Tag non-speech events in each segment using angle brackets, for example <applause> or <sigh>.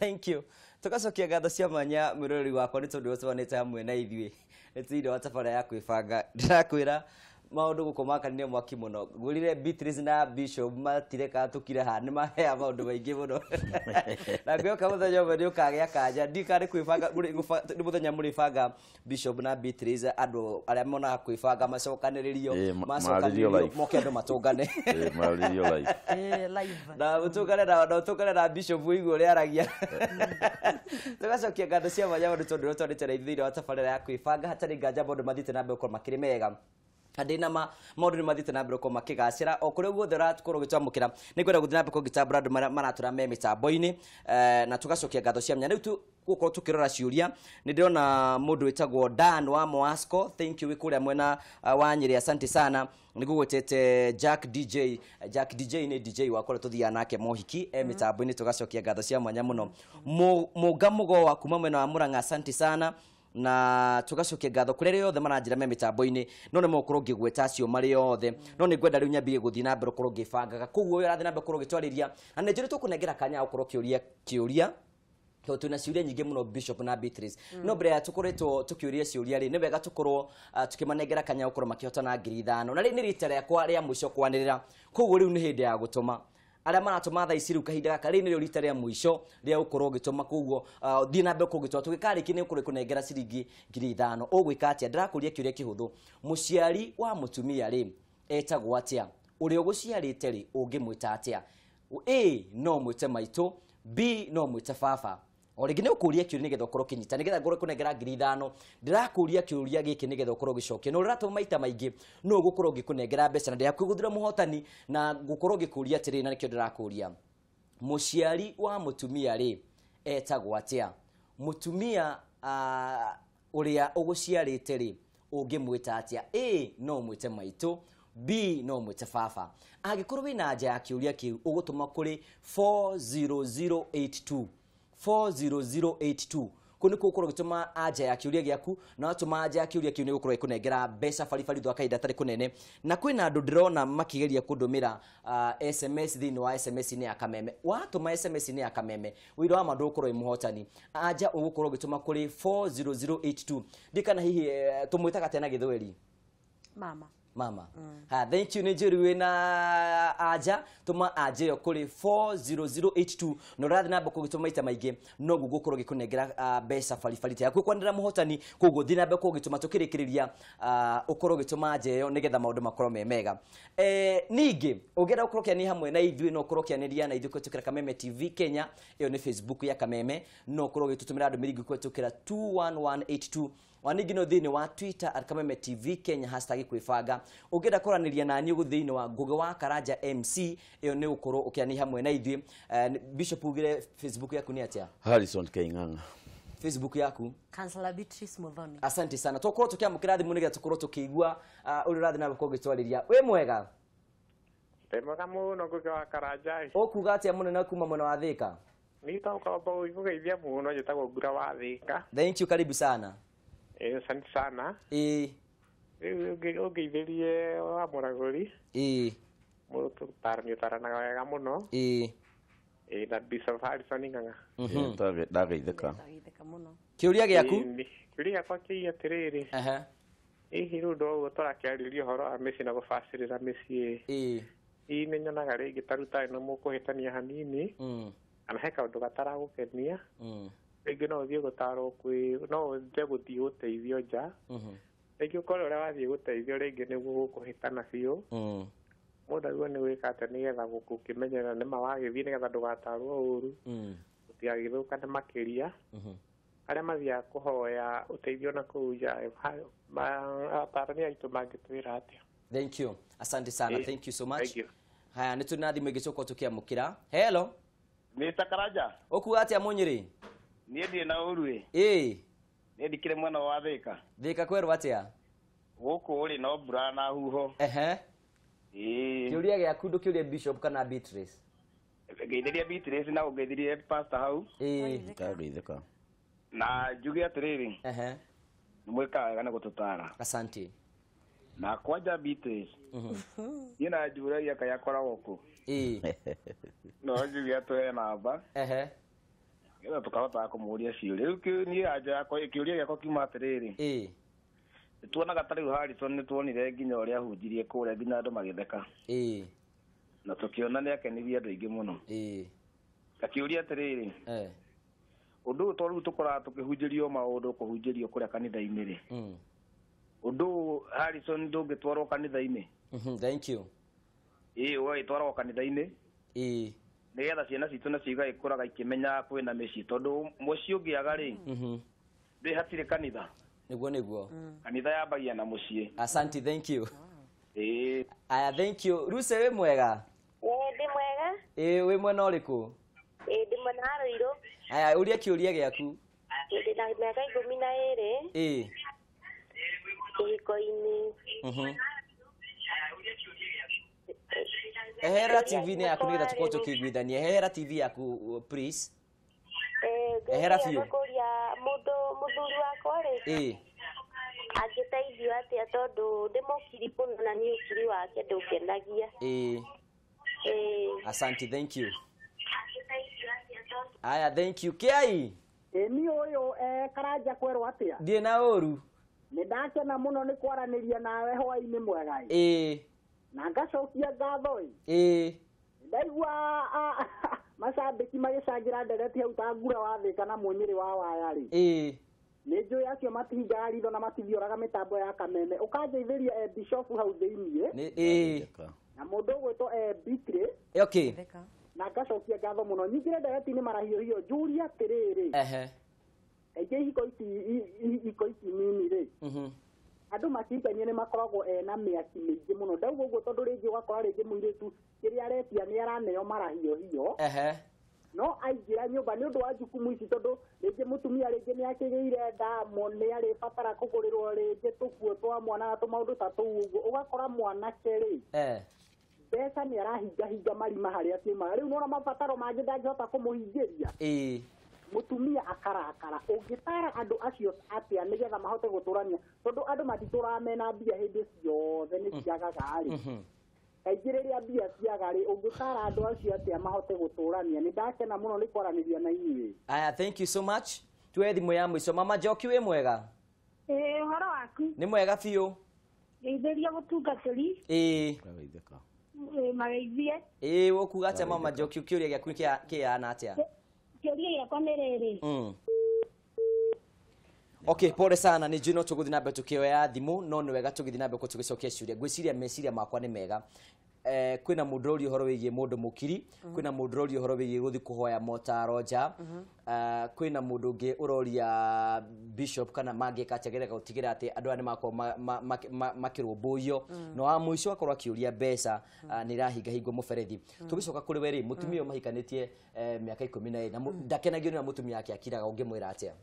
thank you tugacokia ngatho cia mwanya ri wakwa nĩ tondũ te hamwe na ithuĩ nĩtĩinde wa tabara ya rakwä ra maundu guko makanire mwaki muno gurire Beatrice na Bishop matireka tukire ha ni mahea maundu maingi muno <laughs> na gyo ka muthenya umwe ni ukagea kanja ndikari kwibanga ni muthenya muribanga Bishop na Beatrice adu aria monaga kuifanga macokaniririo macokaniririo moke adu matungane <laughs> maririo live na utungane na na utungane na Bishop wigu uria aragia <laughs> tugacokia ngatho cia mwanya maundu tondu nä twandä te raithi thä inä wa tabarä ra ya kwä banga nganja maundu mathiä na mbere å korwo andina ma maundu ni mathiĩte na mbere ũkorwo makĩgacĩra o kũrĩa guothe ũrakorwo ũgĩtwamũkĩra nĩ ngwenda gũthiĩ na biko kũgitambũra andũ marĩa maratũra me mĩtambo-inĩ eh, na tũgacokia ngatho cia menya rĩu gũkorwo tũkĩrora ciũria nĩ ndĩrona mũndũ wĩtagwo dan wa moasco thank you kũrĩa mwena eh, wa nyĩrĩ asante sana nĩ gũgwĩtĩte jack dj jack dj ni dj wakorwo tũthiaga nake mohiki e mm-hmm. mĩtambo-inĩ tũgacokia ngatho cia mwanya mũno mugamugo mũgoa kuma mwena wa mũranga asante sana na tugacokia ngatho kuri ria othe maranjira me mitambo-ini no nä mokorwo ngigweta cio mari yothe othe no nä ngwenda rä u nyambie gå thiä na mbere korwo ngä bangaga koguo å yå na mbere korwo gä na nä njå rä kanya kuro kiuria kiuria to tuna ciuria nyingi muno bishop na Beatrice mm. no mbere ya tukoretwo tukiuria ciuria ri ni wega tukorwo uh, ah, tukimanengera kanya kuro makihota na ngiri ithano na ri ni rita kwa rĩa mũico kwanirira koguo rĩu ni hinde ya gũtũma aria maratuma thaa ici riu kahinda gaka riri nirio rita ria mwico ria ukorwo ugituma koguo uh, thii na mbere kugitwara tugikarikia ni ukuri kunengera ciringi ngiri ithano ugwika atia ndirakuria kiuria kihuthu muciari wa mutumia ri etagwo atia uria uguciarite ri ungimwita atia a no mwite maitu b no mwite baba o rĩngĩ nĩ ũkũria kĩũria nĩgetha ũkorwo kĩnyita nĩgetha ngorwo kũnengera ngiri ithano ndĩrakũria kĩũria gĩkĩ nĩgetha ũkorwo gĩcokia na ũrĩratũma maita maingä no ũgũkorwo ngĩkũnengera mbeca na ndĩrakwĩgũthĩra mũhotani na gũkorwo ngĩkũria atĩrĩ na ria må ciari wa tumia rä etagwo atĩa mũtumia ũrĩa ũgũciarĩte rĩ ũngĩmwĩta atĩa a no ũmwĩte maitũ b no te baba wä na nja ya kĩũria kĩu ũgũtũma kũrĩ 40082 40082 kå nä kå gå korwo gä tå anja ya kä å ria gä aku na watå ma anja ya kä å ria kä u nä gå korwo gä kå nengera mbeca baribari thwa tarä kå nene na kwä na andå ndä rona makä geria kå ndå mä ra uh, sms thä inä wa sms inä ya kameme watå ma sms inä ya kameme wä ira wa mandå gå korwo ä må hotani anja å gå korwo gä tå ma kå rä 40082 ndikana hihi eh, tå mwä taga tena gä thweri mama mama mm. ha thenki ni njiru wina aja tuma aje yo kuri 40082 no rathi na bako gituma ita maige no gugukorwo gikunengera uh, besa fari fari ta kwikwanira muhotani kugu thina bako gituma tukirikiriria ukorwo uh, gituma aje yo nigetha maundu makoro me mega eh ningi ugera ukorokia ni hamwe na ithui no ukorokia ni ria na ithui kutukira kameme tv kenya iyo ni facebook ya kameme no ukorogia tutumira andu miringi kutukira 21182 wanigino no wa twitter arkameme tv kenya hashtag kuifaga å ngä enda kwaranä na niä wa ngågä wa karanja mc ä yo nä gå hamwe na ithuä uh, eh, bishop ugire facebook yaku nä atä harrison keing'ang'a facebook yaku Councilor Beatrice Muthoni asante sana tokorwo tukiamukira thimu nigetha tukorwo tukiigua uri ah, rathi nawe kwa gitwariria wi mwega ndimwega muno ngugi wa karanjai ukuga atia munene kuma mwena wa thika nitaukomba uigugeithia muno njitagwo ngura wa thika thank you karibu sana asante eh, sana ĩĩ rĩu e. e, ũngĩithĩrie wa mũragũri ĩĩ e. mũtarani taranaga wega mũno ĩĩ ĩĩ na bishop harrison ing'ang'a mhm. ndageithĩka kĩũria gĩaku kĩũria gĩakwa kĩi atĩrĩrĩ hihi rĩu ndo ũguo tũrakĩarĩria ũhoro wa mĩciĩ na gũbacĩrĩra mĩciĩ hihi nĩ nyonaga rĩngĩ ta rĩu tarĩ na mũkũhĩtania hanini mm. kana he kaũndũ gataragũkenia mm rĩngĩ no ũthiĩ gũtarwo kwĩ no ũte gũthiĩ gũteithio nja mhm. rĩngĩ ũkore ũrĩa wathiĩ gũteithio rĩngĩ nĩguo gũkũhĩtana biũ mhm. mũndũ aguo nĩ gwĩka atĩa nĩgetha gũkĩmenyerera nĩma wagĩthiĩ nĩgetha ndũgatarwo ũru mhm. gũtigagĩthũkane makĩria arĩa mathiaga kũhoya ũteithio na kũu nja atarania aitũ mangĩtwĩra atĩa thank you asante sana yeah. thank you so much haya nĩ tũrĩ na thimũ ingĩcoka tũkĩamũkĩra hello nĩ takaranja ũkuga atĩa mũnyĩrĩ niä ndirä na å ru ä nä ndikä mwena wa thä ka thä ka kwerwo atä a gå no mbura na huho ehe kä å ria gä aku ndå bishop kana beatrice ngeithä ria na å ngeithä pastor hau ngeithäka na njuge atä rä rä nä mwä ka wega nä gå tå tara asante na kwanja beatrice mhm. niä na njuragia kai akoragwo kå no njuge atå he namba ehe ä tåkahotaga kå må ria ciå rä u niä anja kä å ria gä gäakwa kiuma atä rä rä nä tuonaga ta rä u harison nä tuonire nginya å rä a hunjirie kå rä a nginya andå magä theka na tå kä ona nä akenirie andå aingä må no akä å ria atä rä rä å å ndå ũndå ũyũ to rĩu tũkoraga tũkĩhunjĩrio maũndũ kũhunjĩrio kũrĩa kanitha-inĩ rĩ hm. ũndũ ũyũ harrison ndũngĩtwarwo kanitha-inĩ hm, thank you ĩĩ ũgagĩtwarwo kanitha-inĩ ĩĩ nigetha ciana citå na cio igagäkåraga ikĩmenyaga kwä na mä ciä tondå må å ngä aga rä mhm. ndä hatirä kanitha niguo niguo mm. kanitha yambagia na mucii asanti thank you ii aya thank you ruse wi mwega ii ndi mwega ii wi mwena uriku ii ndi mwena wa ruiru aya uria kiuria giaku ndi na miaka ikumi na iri ii kihiko-ini mhm. ehera tv-inä yaku nä getha tå korwo tå kä guithania ehera tv yaku uh, please eh, ehera biå kåria mũthuri wakwa rä angĩteithio atĩa tondũ ndĩ mũkiri mũno na nĩ ukiri wake ndũngenagia asanti thank you aya thank you kiai ni uyu eh, karanja kwerwo atia ndiä na ru nä ndakena må no nä nawe ria nawe hwainä ĩĩ na ngacokia ngatho ĩ ĩĩ ndaigua <laughs> macambĩki magĩcangĩra ndereti hau ta ngura wa thĩ kana mũnyĩrĩ wa waya rĩ ĩĩ nĩ njũĩ acio matihingaga ritho na matithioraga mĩtambo ya kameme ũkanjeithĩria e hau thĩiniĩ na mũndũ ũgwĩtwo e okay na ngacokia ngatho mũno nyingĩre ndereti-inĩ marahiũhio njũria atĩrĩrĩ kaingĩ ihiko ici nini rĩ uhuh andå macindania nä makoragwo ena mä aki mä ingä må no ndaugå guo tondå rä ngä ũgakora rä ngä må irä tu kä rä a aretia nä araneo no aingä ra nyå mba nä å ndå wa jukumu ici tondå rä rä ngä ngä må tumia nä akä gä ire ndamo nä arä batara kå gå rä rwo rä ngä tå kuo twa mwana na ndå ta tå u å guo å gakora mwanake rä e. mbeca nä arahingahinga marima harĩa ciumaga rĩu nona mabataro mangä hota kå må hingä kũmũhingĩria mutumia akara akara ungitara andu acio atia nigetha mahote guturania tondu andu matituraga mena mbia hindi ciothe ni ciagaga ri mhm. kaingä rä rä a mbia ciagarä å ngä tara andå acio atä mahote gå tå rania nä ndakena må no nä kwaranä na inyuä aya thank you so much tuoe thimå ya må mama joki wä mwega ä waku nä mwega biå geithäria gå tungatä ri ä mageithie ä mama njoki kä å ria gäaku kä teoria yakwa nä mm. okay pole sana nä njå no tå gå thiä nambe tå kä oya thimå no nä wega tå gä thiä nambe kå tå gä cokia ciuria ngwä ciria meciria makwa nä mega eh, kwina mundu roria horo wigie mundu mukiri mhm. kwina mundu roria horo wigie guthi kuhoya motaro nja mhm. eh, kwina mundu ngi uroria bishop kana mage kachegereka utigira ati andu ani mako makirumbuyo no wa muico akorwa kiuria mbeca ni rahinga hingo muberethi tugicoka kuri we ri mutumia mahikanitie miaka 11 na ndakenagio ni mutumia yake akiraga ungimwira atia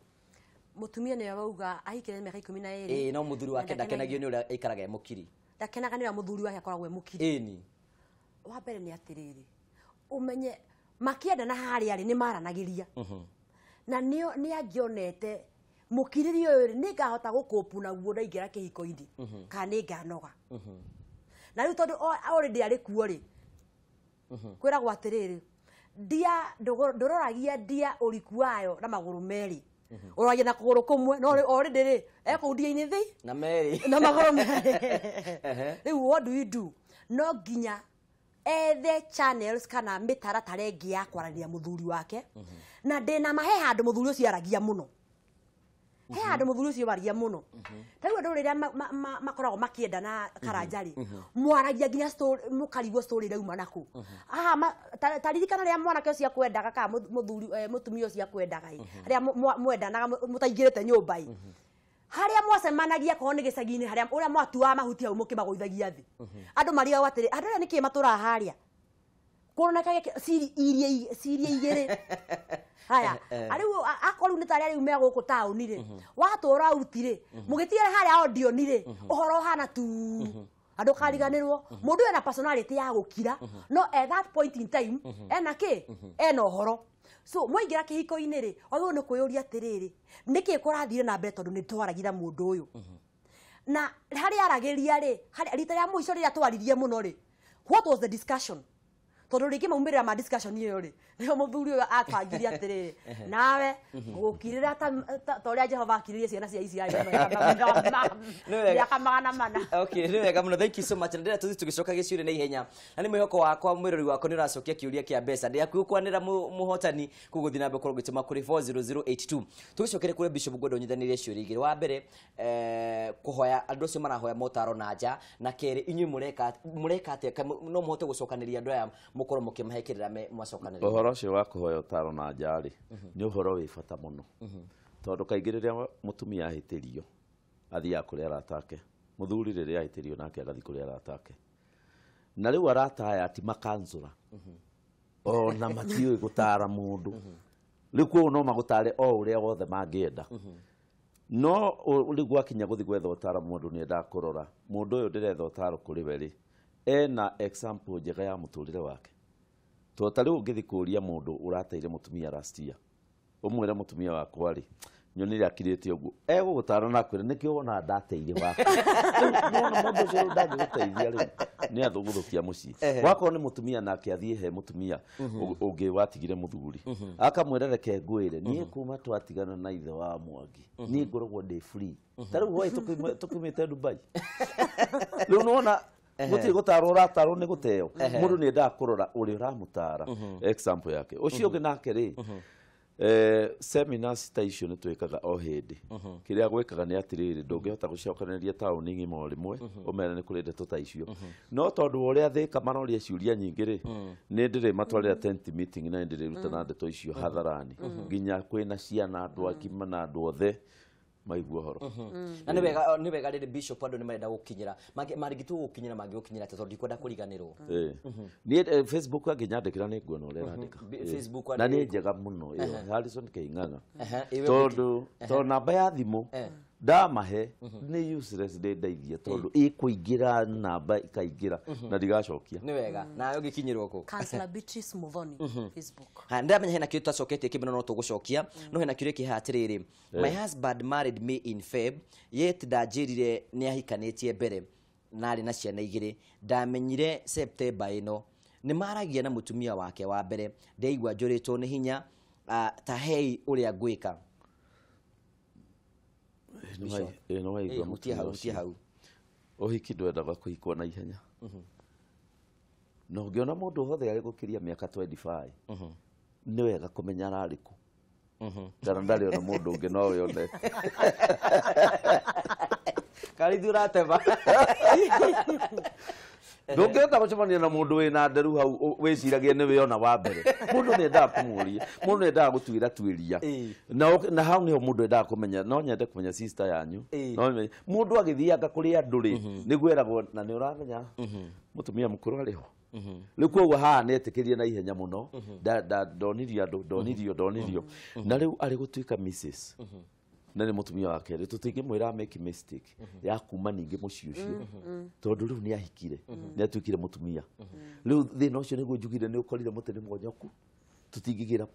mutumia ni agauga ahikire miaka 11 eh no muthuri wake ndakenagio ni uria ikaraga e mukiri ndakenaga nä rä a må thuri wake akoragwo e må kiri wa mbere nä atä rä rä å menye makienda na harä arä nä maranagä ria na nä angionete må kirä ri å yå rä nä ngahota gå kåpu naguo ndaingä ra kä hiko-inä kana nä nganoga na rä u tondå rä ndä arä kuo rä kwä ragwo atä rä rä ndia ndå roragia ndia å riku wayo na magå rå merä Mm-hmm. Oraya nak koro kumu, nore ore dere. Eh kau dia ini deh. Nameri. Nama koro meri. Then what do you do? No ginya. Ede channels kana mitara tare gia kwa radia mudhuri mm-hmm. wake. Na dena mahe hadu mudhuri osi ya ragia muno. Uhuh. he andå må thuri å cio waria må no tarä u andå rä rä a uhuh. makoragwo makä na uhuh. karanja rä mwaragia nginya må karigwo rä rä uma nakå taririkana rä a mwanake å cio akwendaga kana må thuri eh, må tumia å cio akwendaga rä a mwendanaga må taingä rä te nyå mba a mwacemanagia korwo nä nĩ gĩcagi å rä a mwatuaga mahuti hau må kä mũkĩmagũithagia thĩ andå marĩo atĩrĩ andå aya nĩkĩ matũraga a kuona kage siri iria siri igire <laughs> haya eh, eh. ari akora ni tari ari me guku tauni ri mhm. watura uti ri mugitire mhm. hari audio ni mhm. ri uhoro hana tu andu kariganirwo mundu ena personality ya gukira no at that point in time ena ki ena horo so mwaingira kihiko-inĩ rĩ wagĩrĩirwo nĩ kwĩyũria atĩrĩrĩ nĩkĩ kũrathire na mbere tondũ nĩ twaragira mũndũ ũyũ na harĩa aragĩria rĩ rita rĩa mũico rĩrĩa twaririe mũno rĩ what was the discussion tondu rä ngä maumä ma discussion ä yo rä nä muthuri å yå akangire atä rä nawe gå kirä ra ta å rä a jehova akirä rie ciana cia isiaaka magana mana nä wega må no you so much na ndä tå tå gä coka gä ciå rä na ihenya na nä mwä hoko wakwa mwä rori wakwa nä å racokia kä å ria kä mbeca ndä hakuä kwanä ra må hotani kå thiä na korwo gä tå ma kå rä 4082 tå gä cokere kå rä bishop gwendo å nyithanä rie rä igä wa mbere eh, kå hoya andå acio marahoya motaro na nja na kerä inyuä må reka atä no må hote gå cokanä ria andå aya mukorwo mukimahekirira me mwacokanira uhoro ucio wa kuhoya utaro na nja mhm. ni uhoro wi bata muno mhm. tondu kaingi riria mutumia ahitirio athiaga kuria aratake muthuri riria ahitirio nake agathi kuria aratake na riu arata aya ati makansura mhm. ona matiũĩ gũtara mũndũ rĩu kwoguo no magutare o ũrĩa wothe mangienda no rĩu gwakinya guthi gwetha ũtaara mũndũ ni endaga kũrora mũndũ ũyũ ndĩretha ũtaaro kũrĩ we ri ena example njega ya muturire wake to ta riu kuria mundu urateire mutumia last year umwire mutumia wakwa ri nyonire akirite ego gutara na kwira nikio wona ndateire wako nona <laughs> mundu ucio riu ndangiguteithia riu ni athuguthukia mucii wako ni mutumia na athie he mutumia ungi mhm. watigire muthuri mhm. akamwira nguire ni nie mhm. kuma twatigana na ithe wa mwangi ni ngoragwo ndi free ta riu hoi dubai lu <laughs> nona gutiri gutaro rataro ni guteo muru ni enda kurora uri ramutara uhuh. example yake ucio uhuh. ngi nake ri uhuh. Eh, seminar station icio nä twä kaga o hä ndä kä rä a gwä kaga nä atä rä rä ndå ngä hota gå cokanäria taåni ng'ima mwe å mera nä kå rä ndeto ta icio no tondå wa å rä a thä ka maroria ciuria nyingä rä nä ndä rä matwarä ra na ndire rä rutana ndeto icio hatharani nginya kwä na ciana andå agima na andå othe maigua horo mhm. mm. na nä wega nä wega rä bishop andå nä marenda gå kinyä marigä tu gå kinyä ra mangä gå kinyä ra tondå ndikwenda kå riganä rwo eh. mhm. niä eh, facebook angĩnyandä kä ra nä nguona å rä a randä na nä njega må no harison kaing'ang'a tondå tondå namba ya thimå eh ndamahe mhm. nä useless ndeithie mm. tondå ä kå ingä ra namba ikaingä ra mhm. na ndigacokia nä wega mm. <laughs> mhm. na å gä kinyä rwo kå hena kä rä twacoketie kä mbä no tå gå cokia mm. no hena kä rä kä ha atä rä eh. rä my husband married me in feb yet ndanjä rire nä ahikanä tie mbere narä na ciana igä rä ndamenyire septemba ä no nä maragia na må tumia wake wa mbere ndäaigua njå rä two nä hinya ah, ta hei å rä a ngwä ka admission nä waigua hau å hiki ndwendaga kå hikwo na ihenya mhm. na å mhm. ngä mhm. ona må ndå hothe arä gå kä ria mä aka nä wega kå menya ararä kå kana ndarä ona må ndå å ngä no wä one karithi å ratema <laughs> ngä gå cemania na må ndå wä na nderu hau wä ciragia nä wä ona wa mbere <laughs> ndå nä endaga kumuria mundu ni endaga tuä twiria na hau må ndå endaga kumenya no nyende kumenya sister yanyu mundu agithianga kuri andu ri mm-hmm. niguo eragwo na nä å må tumia ni uramenya arä ho mm-hmm. rä u koguo haha kä rie na ihenya må no mm-hmm. ndonirio andu ndonirio ndonirio na arä gå tuä ka na nä må tumia wa kerä tå tingä mwä ra mistake mhm. ya kuma ningä må ciä cio mhm. mhm. tondå rä u nä ahikire nä atuä kire må tumia rä u thä na å cio nä guo njugire nä å korire må nä mwonyoku tå tingä gä ra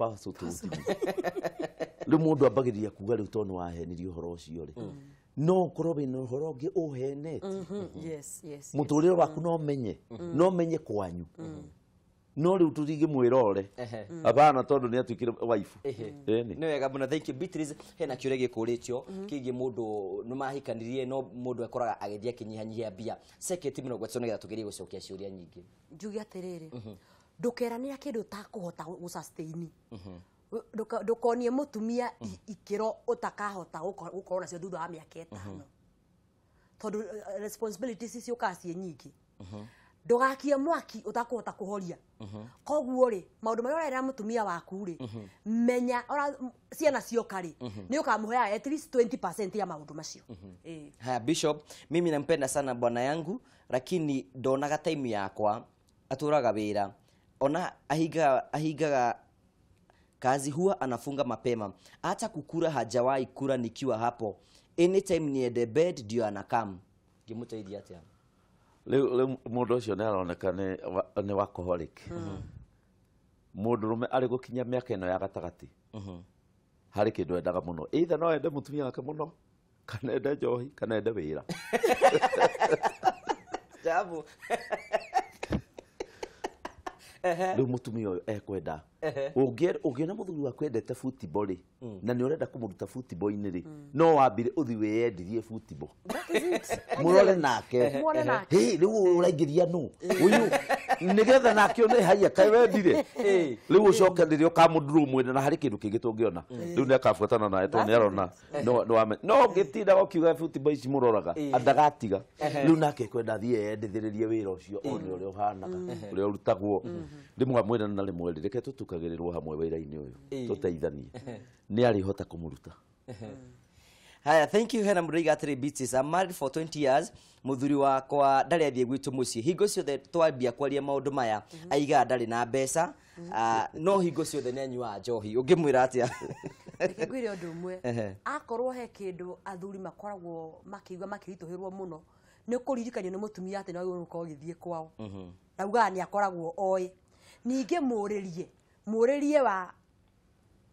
rä u må ndå ambagä rä ria kuga rä u tondå nä wahenirie å horo å cio rä no korwo wä na å horo å ngä å henete må tå rä re waku no menye no menye kwanyu no rä u tå tingä mwä rore mm. abana tondå nä atuä kire waibu nä wega må na hena kä å rä gä kå rä tio mm-hmm. kä gä må ndå nä mahikanirie no må ndå ekoraga agä thiä akä nyihanyihia mbia ceketi mä rongo nä getha tå gä rie gå cokia ciå ria nyingä njuge atä rä rä mm-hmm. ndå keranä ra kä ndå takå hota gå ro mm-hmm. mutumia ikiro utakahota korwo nacio thutha wa miaka itano tondu eh, responsibilities ciukaga ciĩ nyingä ndugakie mwaki utakuhota kuhoria mhm. koguo ri maundu maria urenda mutumia waku ri mhm. menya ora ciana cioka ri mhm. ni ukamuhea at least 20% ya maundu macio haya bishop mimi nampenda sana bwana yangu lakini ndonaga time yakwa aturaga wira ona ahigaga ahigaga kazi huwa anafunga mapema hata kukura hajawahi kura nikiwa hapo anytime niende bed ndio anakam ngimutaidia atia riu mundu ucio ni aroneka ni alcoholic. mundu mm-hmm. rume ari gukinya miaka ino ya gatagati mm-hmm. harä kä ndå endaga må no no ende må tumia wake må no kana ende njohi kana ende wä ra <laughs> <laughs> rä u må tumia å yå ekwenda å mm. na må thuri waku endete butibå rä na nä å renda kå må ruta butibå-inä rä mm. no wambire å thi wä yendirie butibå må rore nake rä u å raingä ria nå å yå nigetha nake one haiya kaĩ wendire rĩu ũcokanĩrie mudru mwene na harĩ kĩndũ kĩngĩ tũngĩona rĩu nĩakabuatana nawe tondũ nĩarona no ngĩtindaga ũkiuga butiba ici mũroraga ndagatiga rĩu nake kwenda thiĩ eyendithĩrĩrie wĩra ũcio one ũrĩa ũhanaga ũrĩa ũrutagwo rĩmwe mwĩra na rĩmwe rĩ reke tũtukagĩrĩrwo hamwe wĩra-inĩ ũyũ tũteithanie nĩarĩhota kũmũruta haya thank you hena mũndũ oiga atĩrĩ i'm married for 20 years muthuri wakwa ndarä athiä gwitå må ciä hingo ciothe twambia kwaria maå maya mhm. aiga ndarä na mbeca mhm. ah, no hingo ciothe nä anyuaga njohi å ngä mwä ra atä a rä å å mwe akorwo he kä ndå athuri makoragwo makä ritå hä rwo må no nä kå ririkanio nä må tumia atä nagä gä thiä kwao mhm. naugaga nä akoragwo oä ningä må rä rie må rä rie wa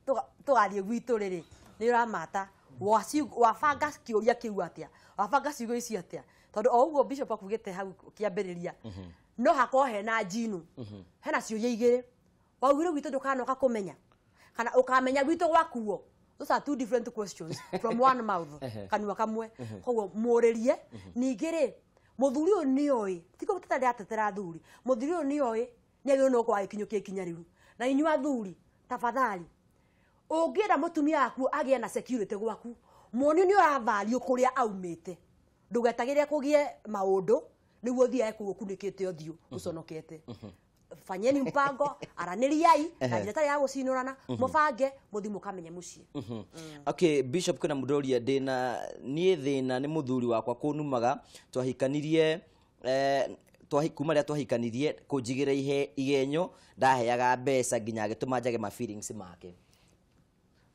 tå gathiä gwitå rä rä nä å ramata wabanga kä å ria kä u atä a wabanga ciugo ici atä a tondu o uguo bishop akugite hau kiambiriria mhm. no hakorwo hena njinu mhm. hena ciuria igiri waugire gwitå ndåkanoka kå menya kana å kamenya gwitå gwakuo those are two different questions from one mouth <laughs> kanua kamwe mhm. koguo mårä ningä rä må thuri å yå nä oä tigå tä tarä atetera athuri må thuri å yå nä oä nä agä no kwagä kinyå kie kinya rä u na inyu athuri tafadhali å ngä enda må tumia waku agä e na gwaku mwoni nä å rathariå kå rä a aumä te ndugetagire kugie maundu niguo thiae kugukunikite uthiu uconokete mhm. mhm. fanyeni mpango araniriai na njira tari ya gucinurana mubange mhm. muthi mukamenye mucii mm. okay bishop kwina mudoria ndina nie thina ni muthuri wakwa kunumaga twahikanirie eh, kuma rä a twahikanirie kå njigä ra igenyo ndaheaga mbeca nginya agä tå ma njage ma make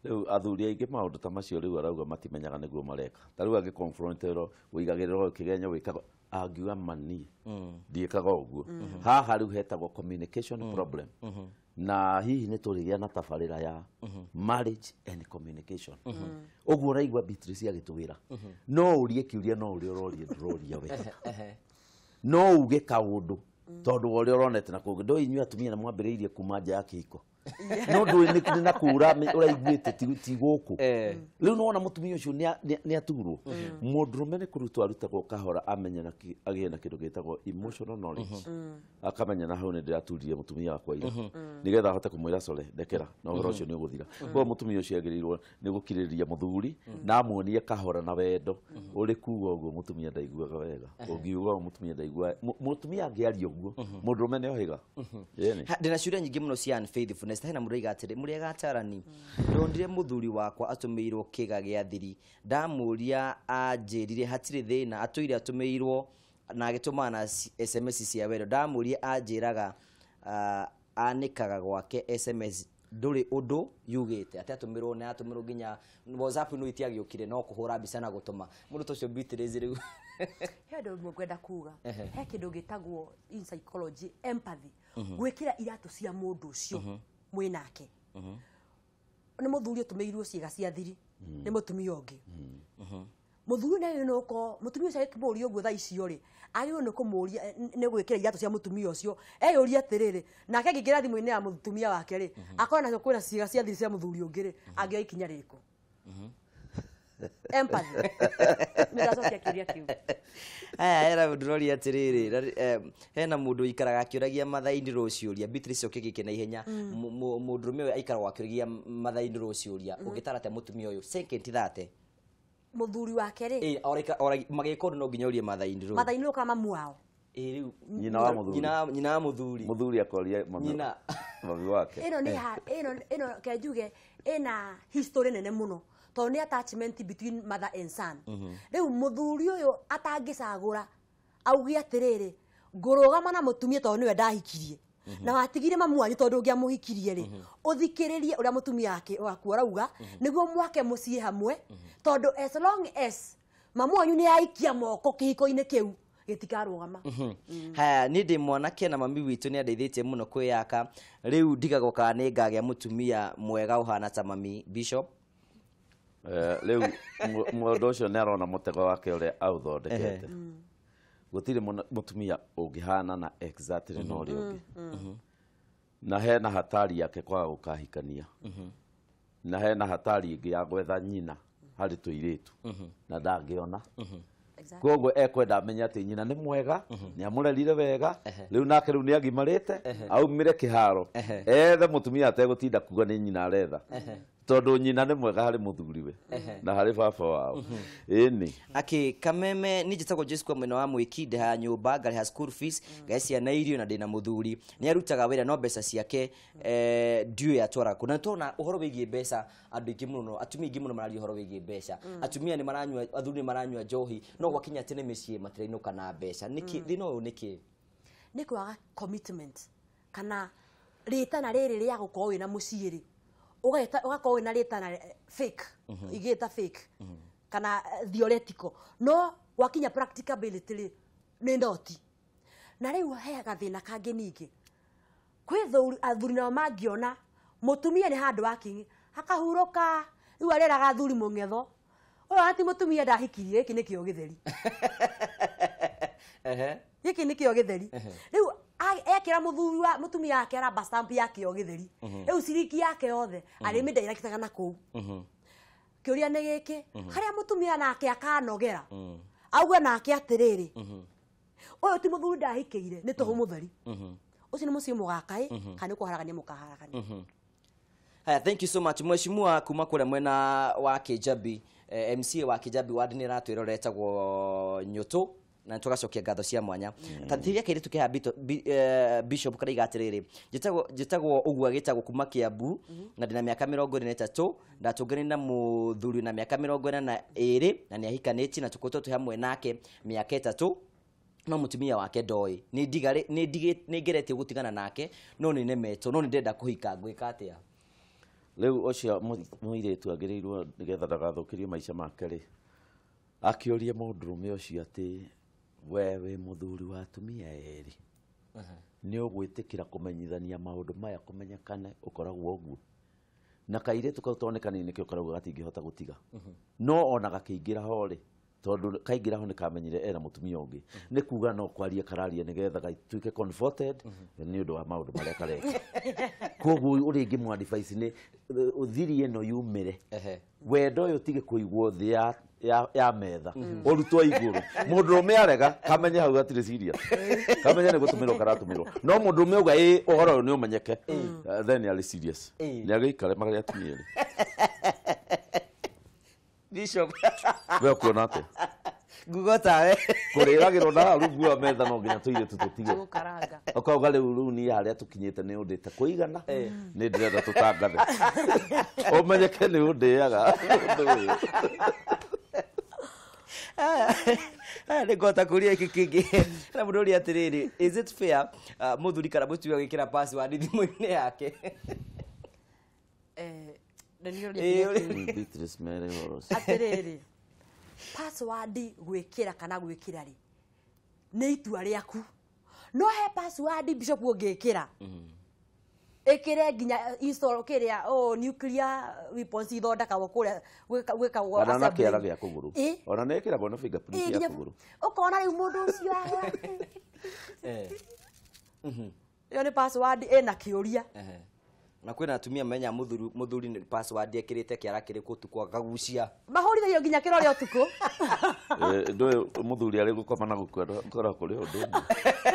riu athuri aingi maundu ta macio riu arauga matimenyaga niguo mareka ta riu angi confronterwo uigagirwo kigenyo wikaga angiuga mani mm. ndiikaga uguo mm-hmm. haha riu hetagwo communication mm-hmm. problem mm-hmm. na hihi nä tå rä gä a na tabarä ra ya marriage communication å guo å raigua cia gä twä ra no å rie kä uria no å rä a å rorie ndå roria we no uge kaå ndå mm. tondå wa å rä a å ronete na kå ngä ndo inyuä atumia nä mwambä rä irie kuma nja ya kä hiko <laughs> no ndå nä na å raiguä te tigå kå eh. rä u nona må tumia å cio nä aturwo må mm-hmm. mm-hmm. ndå rå me nä kå rutwo arutagwo kahora amenye agä e na kä ndå gä tagwo akamenya na hau nä ndä raturirie må tumia wakwa mm-hmm. nä getha ahote kå mwä ra core ndekera na å horo å cio nä å gå thira koguo må tumia å cio agä rä irwo nä gå rä ria må thuri na amuonie kahora na wendo å rä kuga å guo må tumia ndaiguaga wega å eh. ngiuga må tumia ndaigua må tumia angä aria å guo må ndå rå me nä ohä ndä na ciå nyingä må no cia Esther hena mundu aiga atiri muri agatarani ndondire muthuri wakwa atumiirwo kiga gia thiri ndamuria anjirire hatiri thina atwire atumiirwo na agitumana na SMS cia wendo ndamuria anjiraga anikaga gwake SMS nduri undu yugite ati atumirwo ne atumirwo nginya WhatsApp no kire no kuhura mbica na gutuma mundu tocio bitirizi riu <laughs> he ndu ngwenda kuga he ndå gä in psychology empathy uhuh. ra iratå cia å cio uhuh mwinake mhm. nä må thuri å tå mä irwo ciäga cia thiri mhm. nä må tumia å ngä må mhm. thuri nä no ko må tumia å ria å guo tha icio rä agä rwo nä kå må ria nä gwä ra cia må tumia å cio eyå ria atä rä rä nake ngingira ngä ra ya må wake rä akorwo nacio kwä na cia thiri cia muthuri ungi å ngä rä angä oa ikinya rä kå <laughs> empathy ndacokia kiuria kiu aya atä rä rä hena må eh, mũndũ aikaraga akĩũragia mathaini rũciũria Beatrice ũkĩgĩke na ihenya mm. mũndũrũme ũyũ aikaragwo akĩũragia mathaini rũciũria mm-hmm. ũngĩtara atĩa mũtumia ũyũ second thate mũthuri wake rĩ å eh, ũndũ no nginya ũrie mathaini rũ mathaini rũ kana mamu wao eh, nyina wa mũthuri nyina wa mũthuri mũthuri akoria mami wake ĩno nĩ ĩno kenjuge ĩna history nene må no to nä attachment between mother and son mm-hmm. rä u må thuri å yå atangä cagå auge atä rä rä ngårågama na må tumia tondå nä we ndahikirie mm-hmm. na watigire mamu wanyu tondå ngä amå hikirie rä å mm-hmm. thikä rä rie å rä a må tumia wake waku arauga nä guo mwake må ciä hamwe tondå as long as mamu wanyu nä aikia moko kä hiko-inä kä u gitikarugama mm. haya ni ndi mwanake na mami witu ni andeithitie muno kwiyaka riu ndigagwo kana ni ngagia mutumia mwega uhana ta mami bishop Eh, rä u må ndå å cio nä arona må tego wake å rä a aåthondekete mm. gå tirä må tumia å ngä hana na exactly na å rä a å ngä na hena hatari yake kwaga gå kahikania mm-hmm. na hena hatari ngä ya gwetha nyina harä tå irä tu mm-hmm. na ndangä ona mm-hmm. koguo ekwenda amenye atä nyina nä mwega nä amå rerire wega rä u nake rä u nä agimarä te aumä re kä haro ethe må tumia ategå tinda kuga nä nyina aretha tondu nyina nä mwega harä må thuriwe na harä baba wao mhm. ĩni akä kameme nä njätagwo jesu kwa mwena wa mwä kinde ha nyå mba ngarä ha school fees mm. ciana irio na ndä na må thuri nä arutaga wä ra no mbeca ciake mm. eh, ndiå ya twara kå na tona å horo wä giä mbeca andå aingä må no atumia aingä må no mararia å horo wä giä mbeca mm. atumia athuri nä maranyua njohi no gwakinya atä nä mä ciä matirainå kana mbeca nä thä na å yå nä kä nä kwaga kana rä tana rä rä rä agå korwo wä na må ciä rä ugakorwo na rä eh, fake mhm. igä ta mhm. kana eh, theoretical no wakinya rä nä ndoti na rä u heaga thä na kangä ningä kwä athuri nao mangä ona må tumia nä handå wakinyä akahurå ka rä u arä raga athuri må ng'etho å yå ati må tumia ndahikirie gä kä nä kä o gä theri gä <laughs> kä nä kä o gä theri rä u ekira muthuri wa mutumia wake ramba stamp yake ogitheri mhm. riu ciriki yake yothe ari mindairakitaga na kuu kä harä a må tumia nake akanogera mhm. auga nake å uyu mhm. ti muthuri ndahikiire ni tuhu mutheri ucio ni mucii mugakai kana ni kuharagania mukaharagania haya thank you so much mweshimua kuma kuria mwena wa kijabi eh, mc wa kijabi wadi ni ratwä roretagwo nyå tå na tugacokia ngatho cia mwanya tathitiria kä rä kä bishop karaiga atiriri njitagwo uguo agitagwo kuma kiambu mm-hmm. na ndina miaka mirongo iri na itatu ndatungani na muthuri na miaka mirongo ina na iri na ti na tukoretwo twi hamwe nake miaka tatå no tumia wake ndoä ni ngeretie gutigana nake no ni nemetwo no ni ndenda kuhika ngwika atia riu ucio muiretu agirirwo nigetha ndagathukirie maica make ri akiorie mundurume ucio ati we wä må thuri wa atumia eri nä å gwä tä kä ra kå menyithania maå ndå maya kå menyekane å koragwo å guo na kairä tå ni tonekani nä kä å koragwo gatingä hota gå tiga no ona gakä ingä ra ho rä tondå kaingä ra ho nä kamenyire ena må tumia å ngä nä kuga no kwaria kararia nä getha gatuä conforted nä å ndå wa maå ndå marä a kareka koguo å rä ngä ni nä thiri ä no yumä wendo yo tige kuigwo thi ya ya metha urutwo mm-hmm. mm-hmm. iguru mundu rume arega kamenye hau atire siria mm-hmm. kamenye ne gutumiro karatumirwo no mundu rume uga i uhoro ni umenyeke mm. uh, then ali serious mm. ni agikare magari atumire <laughs> bishop we kuona atia ngugo tawe kurĩragĩrwo na ru wa metha no nginya tũirĩtu tũtige ũkauga rĩu rĩu niĩ harĩa tũkinyĩte nĩ ũndĩte kũigana eh. nĩ ndĩrenda tũtangathe ũmenyeke ni ũndĩaga ũndũ ũyũ ningota kuria iki kingi na ndå uria atiriri is it fair uh, muthuri kana mutumia gwikira password thimu -inä yake eh, eh, atĩrĩrĩ password gwikira kana gwikira ri nä itua rä aku no he password bishop ũngĩkĩra mm-hmm. ĩkĩre nginya install kĩrĩa oh nuclear weapons ithondekagwo gwika gwĩkagwo ona na kĩara gĩa kũgũrũ ona nĩ ĩkĩragwo na fingerprint ya kũgũrũ ũkona rĩu mũndũ ũcio ahĩa <laughs> eh. mm-hmm. ĩyo nĩ password ĩna kĩũria na kwina atumia menya muthuri muthuri ni password ekirite kiara kiriku tuko agagucia mahurithagia nginya kirore utuko <laughs> eh, ndu muthuri ari gukoma na gukora kuri å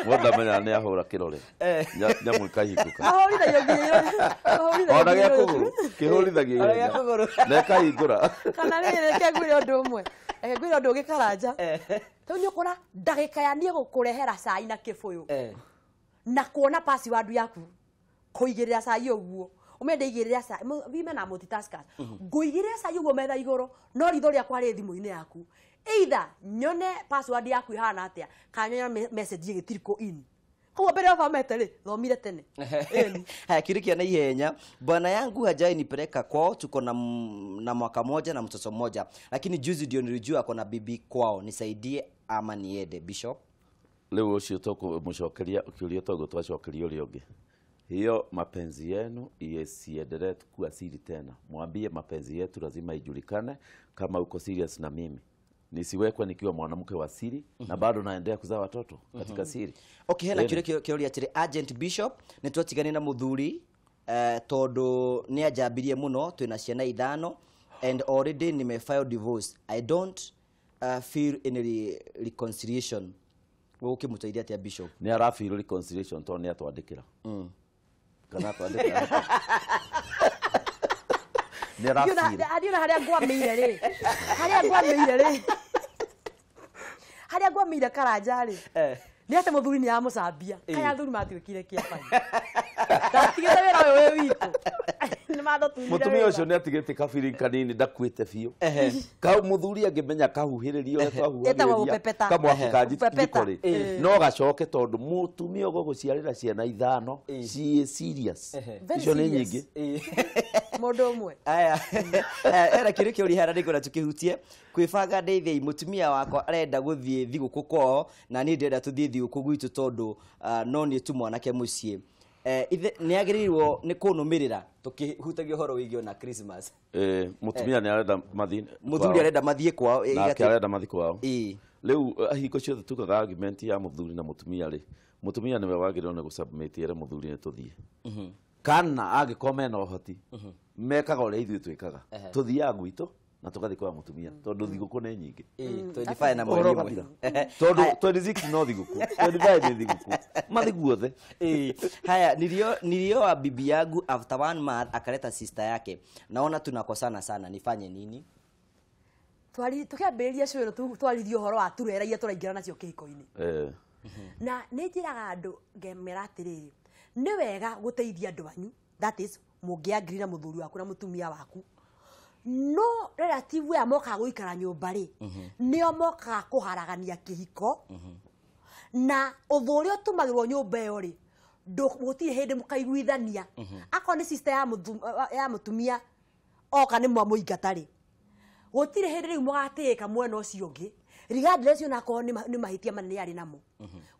mwenda menya ni ahura kirore eh. nyamu ikahinguka mahurithagia nginya <laughs> ona gia kuguru kihurithagia ona gia kuguru na ikahingura kana riri reke å undu umwe reke ngwire å ugikaranja eh. tau ni ukora ndagika ya nie gukurehera cai na kibuyu na kuona password yaku kuigirira cai uguo umende igirira cai women are multitaskers mhm. nguigirira cai uguo metha iguru no ritho riakwa ri thimu-inĩ yaku either nyone password yaku ihana atia kana nyone message igĩtirikũ in koguo mbere ovamete rĩ thomire tene <laughs> kirikia na ihenya bwana yangu hajai ni preka kwa tuko na, na mwaka moja na mtoto mmoja lakini juzi ndio nilijua kwa na bibi kwao nisaidie ama niende bishop leo rĩu ũcio tũkũmũcokeria ũkĩũria togũ twacokeria ũrĩa ũngĩ hiyo mapenzi yenu isiendelee kuwa siri tena. Mwambie mapenzi yetu lazima ijulikane, kama uko serious na mimi nisiwekwe nikiwa mwanamke wa siri mm -hmm. na bado naendea kuzaa watoto katika mhm. siri okay hela agent bishop ni twatigane na muthuri uh, tondu ni ajambirie muno twina ciana ithano and already nime file divorce i don't uh, feel any re reconciliation bishop ni reconciliation to ni atwandikira mm kanatwandä ka nä arathiä harä a ngwamä ire rä harä a ngwamä ire rä harä a ngwamä ire karanja rä nä atä må thuri nä amå cambia kaya thuri matuä kire kä abai ndatigä te wä ra å yå wä witå mutumia ucio ni atigite kabiri kanini ndakuite biu kau muthuri angimenya kahuhiririo ria twahuhagiriria kamwaku kanjikori no gacoke tondu mutumia ugo guciarira ciana ithano ci serious icio ni nyingi mundu umwe aya era kiru kiuri hara nikona tukihutie kwibanga ndeithi mutumia wakwa arenda guthie thiguku kwao na ni ndenda tuthie thiguku gwitu tondu ah, no ni tu mwanake mucii nä agä rä irwo nä kå nå mä rä ra tå kä hutagia å horo wä gä na mutumia nä arenda mathimũthuri arenda mathiä kwao arenda mathiä kwao rä u ahingo eh, ciothe tukaga argument ya thuri na mutumia rä mutumia nä we wagä rä rwo nä gå må thuri nä tå thiä mhm. kana angä korwo mena å hoti mhm. mekaga å rä a ithuä twä kaga tå thiaga gwitå na kwa mutumia tondu thiguku ni nyingi na mweri tondu 26 no thiguku 25 ni thiguku mathigu othe <laughs> haya nilio nilio wa bibi yangu after one month akaleta sister yake naona tunakosana sana nifanye nini twari tukiambiriria cwiro twaririe uhoro wa tureragia turaingirana nacio kihiko-ini eh. <laughs> na nä njä raga ngemera atä ni wega guteithia teithia andå anyu that is må ngä na muthuri waku na mutumia waku no relative ya moka guikara nyumba ri mhm. nio moka kuharagania kihiko mhm. na uthuri utumagirwo nyumba yo ri gutire hinde mukaiguithania mhm. akorwo ni sister ya mutumia oka ni mwamuingata ri gutire hindi riu mugatiika mwena ucio ngi regardless ona akorwo nä mahitia manene arä namo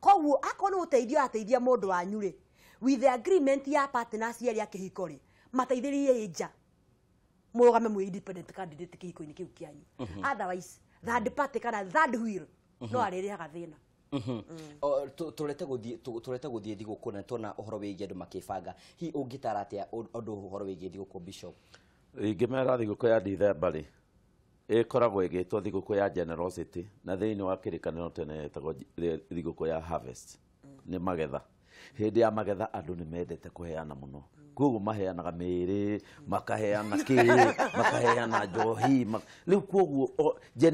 koguo akorwo nä gå ateithia må ndå wanyu ri with the agreement ya partners arä a kä hiko mateithä nja murugame mwi independent candidate kä u kä anyu otherwise third party kana third wheel no mhm. arĩrĩhaga thĩna mhm. mm. tårete gå thiä thigå kå na tona å horo wä giä andå makä banga hi å ngä tara atä a å horo wä giä thigå kå ingä mera thigå kå ya ndithemba rä ä koragwo ä gä two thigå kå ya generosity na thä inä wa kä rä kanä ro tene yetagwo thigå kå ya harvest mm. nä magetha hä ndä ya magetha andå nä mendete kå heana må no mm koguo maheanaga mĩrĩ makaheana kä makaheana njohi rä u koguo rä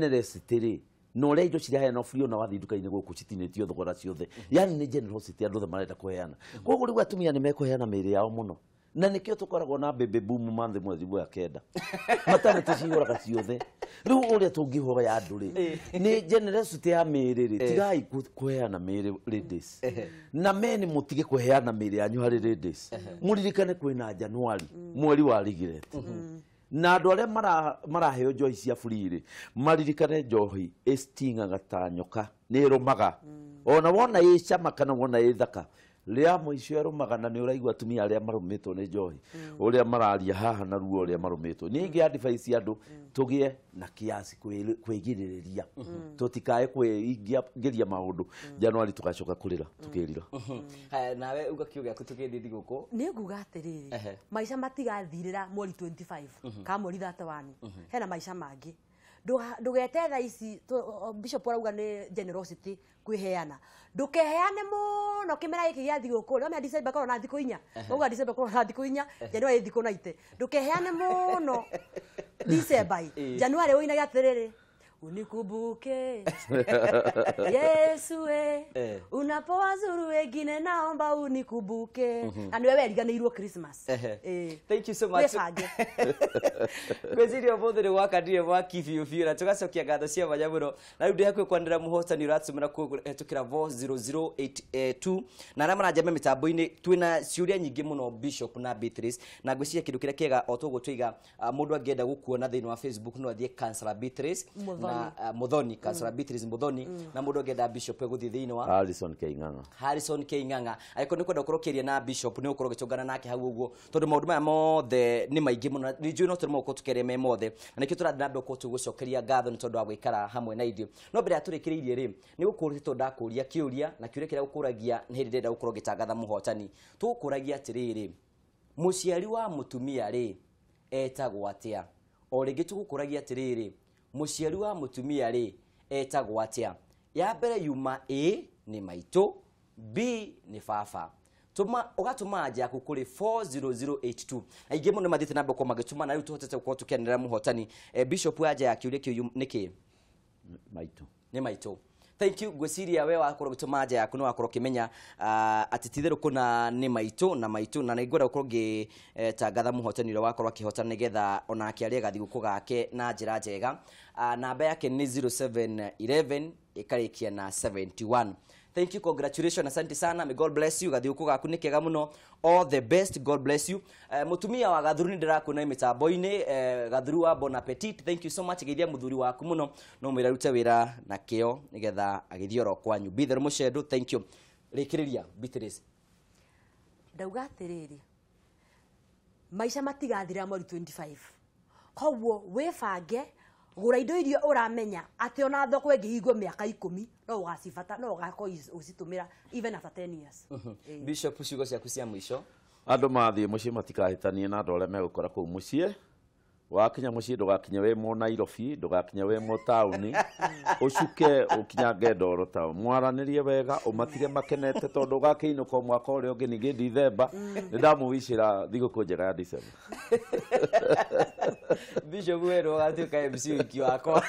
na å rä a indo ciraheana buri ona wathiä nduka gå kå tio thogora ciothe yani nä andå othe marenda kå heana koguo rä u atumia nä mekå heana mä rä yao må no na nä kä o tå koragwo na mbämbä mbumu manthä mwezi wa kenda <laughs> matarä tä cihåraga ciothe rä u å rä a tå ngä hoya andå rä nä generecity ya mä rä rä tigai kåheana mä rä na me nä må tige kåheana mä rä yanyu harä rä må ririkane kwä na januari mm. mweri wa rigireti mm-hmm. na andå arä a maraheo njohi cia buriri maririkane njohi ä stingaga ta nyoka nä rå maga mm. ona wona ä cama kana wona ä thaka ria muicio aru nä ni uraigua atumia aria marumitwo ni njohi mm. a mararia haha na ruo uria marumitwo ni ngi tå andu mm. tugie na kiasi kwigiriria mm. tutikae kwingiria maundu januari tugacoka kurira tukirira haya nawe ugakiuga ku tukithi guku ni nguga rä maica matigathirira mweri 25 ka mweri hena maica mangä ndugete tha ici bishop arauga nä generosity kwiheana ndukeheane muno kimera iki gia thiguku rio mea december korwo na thiku inya uga december korwo na thiku inya january thiku naite ite ndukeheane muno <laughs> december january woinage atiriri unikumbuke <laughs> Yesu we eh. unapowazuru wengine naomba unikumbuke mm -hmm. na niwe weriganĩirwo Christmas eh. Eh. thank you so much gwĩciria <laughs> ũmũthĩ nĩ gwakandire mwaki biũ biũ na tũgacokia ngatho cia manya mũno na rĩu ndĩhakuĩ kwanĩra mũhotani ũratũmĩra kũhetũkĩra vo 0082 eh, na arĩa maranjambe mĩtambo-inĩ twĩna ciũria nyingĩ mũno bishop na Beatrice na ngwĩciria kĩndũ kĩrĩa kĩega o tũgũtũiga ah, mũndũ angĩenda gũkuona thĩinĩ wa Facebook no athiĩ Kansala Beatrice na uh, muthoni kasra mm. Beatrice muthoni mm. na mundu ngetha bishop eguthi thiini wa Harrison K Harrison K aiko ni kwenda kurokeria na bishop ni ũkorwo ũgĩcũngana nake hau ũguo tondu maũndũ maya mothe ni maingĩ muno ni njũĩ no tũrĩma gũkorwo tũkĩaria me mothe na nĩkĩo tũrathiĩ na mbere gũkorwo tũgĩcokeria ngatho nĩ tondũ wa gwĩkara hamwe na ithuĩ no mbere ya ri ni nĩ gũkũũrĩte tondũ kiuria na kiuria kĩrĩa gukuragia ni hĩndĩ ndĩrenda gukuroge ngĩtangatha muhotani tũgũkũragia atĩrĩrĩ muciari wa mutumia ri etagwo atĩa o rĩngĩ tũgũkũragia atĩrĩrĩ muciari wa mutumia ri etagwo atia ya mbere yuma a ni maito b ni baba tuma ugatuma aja yaku kuri 40082 aingi muno mathiite na kwa magituma na riu tuhotete gukorwo tukianirira muhotani e, eh, bishop aja ya kiuria kiu niki maito ni maito thank you ngwĩciria we wakorwo gĩtũma anja yaku nĩ wakorwo kimenya atitithiru ah, kuna ni maitu na maitu na maitũ na nĩngwenda gũkorwo ngĩtangatha mũhotani ũrĩa wakorwo akĩhota nĩgetha onake arĩe gathigũkũ gake na njĩra njega ah, namba yake ni 0711 kia na 71 thank you congratulations asante sana may god bless you gathiuko gaku ni kega muno all the best god bless you uh, eh, mutumia wa gathuru ni ndirakuona mitambo-ini uh, eh, gathuru wa bon appetit thank you so much geithia muthuri waku muno no mwira rute wira na kio nigetha agithie oro kwanyu bither mucendu thank you rikiriria bitris ndauga atiriri maica matigathira mori 25 koguo wibange gura indo iria uramenya ati ona thoko higo miaka 10 no ugacibata no ugako ucitumira even after 10 years mhm. bishop ciugo ciaku cia mwisho andå mathiä må ciä matikahätanie na andå arä a kora kå u må ciä wakinya må ciä ndå gakinya wä mo nairobi ndå gakinya wä mo taåni å <laughs> cuke å kinyange ndoro ta mwaranä rie wega å matige makenete tondå å gakä inå korwo mwaka å rä a å ngä ningä ndithemba mm. nä ndamå wicä ra thigå kå njega ya ndicemba <laughs> bishop wetu agatuĩka mc wiki wakwa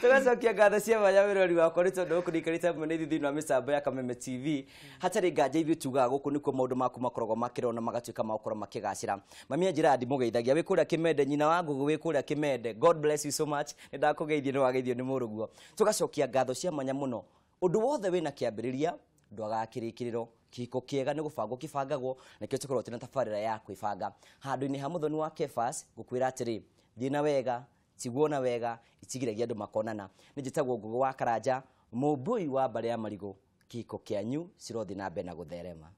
tugacokia ngatho cia manya wĩrori wakwa nĩ tondũ gũkũ nĩikarĩte mme nĩ thiĩ wa mĩcambo ya kameme tv hatarĩ nganja ithuĩ tugaga gũkũ nĩkuo maũndũ maku makoragwo makĩrona magatuĩka ma gũkorwo makĩgacĩra mamia njĩra ndi mũgeithagia wĩ kũrĩa kĩmende nyina wa ngũgũ wĩ kũrĩa kĩmende god bless you so much nĩ ndakũgeithie nĩ wageithio nĩ mũrũguo tũgacokia ngatho cia manya mũno ũndũ wothe wĩna kĩambĩrĩria ndwagakĩrĩkĩrĩro kiko kiega nä gå bangwo kä bangagwo na kä å korwo tä na tabarä ra ya kwä banga handå-inä ha må thoni wa kefas gå kwä ra atä rä thiä na wega tiguona wega itigiragia andå makonana nä tagwo ngå wa karanja må mbåi wa mbarä ya marigå kiko kä anyu cirothi na mbere na gå therema